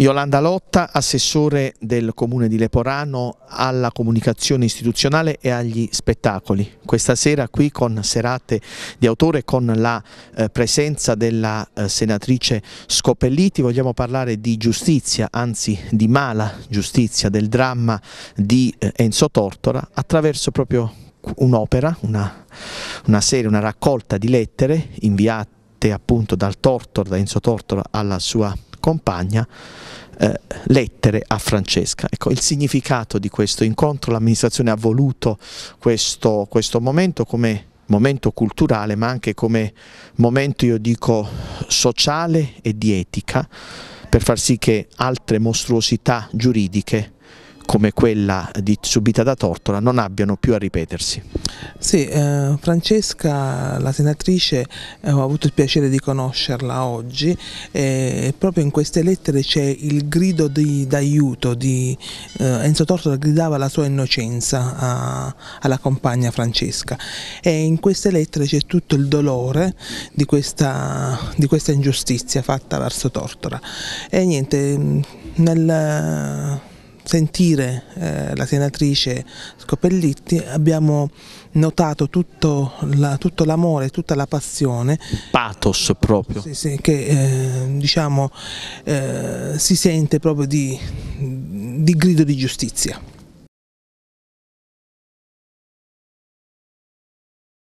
Yolanda Lotta, assessore del comune di Leporano alla comunicazione istituzionale e agli spettacoli. Questa sera qui con serate di autore con la eh, presenza della eh, senatrice Scopelliti vogliamo parlare di giustizia, anzi di mala giustizia, del dramma di eh, Enzo Tortora attraverso proprio un'opera, una, una serie, una raccolta di lettere inviate appunto dal Tortor, da Enzo Tortora alla sua compagna eh, lettere a Francesca. Ecco, il significato di questo incontro, l'amministrazione ha voluto questo, questo momento come momento culturale ma anche come momento, io dico, sociale e di etica per far sì che altre mostruosità giuridiche come quella di, subita da Tortola non abbiano più a ripetersi. Sì, eh, Francesca, la senatrice, eh, ho avuto il piacere di conoscerla oggi e proprio in queste lettere c'è il grido d'aiuto di, di eh, Enzo Tortola gridava la sua innocenza a, alla compagna Francesca e in queste lettere c'è tutto il dolore di questa, di questa ingiustizia fatta verso Tortola e niente mm, nel sentire eh, la senatrice Scopellitti abbiamo notato tutto, l'amore, la, tutta la passione. Il pathos proprio. Sì, sì, che eh, diciamo, eh, si sente proprio di, di grido di giustizia.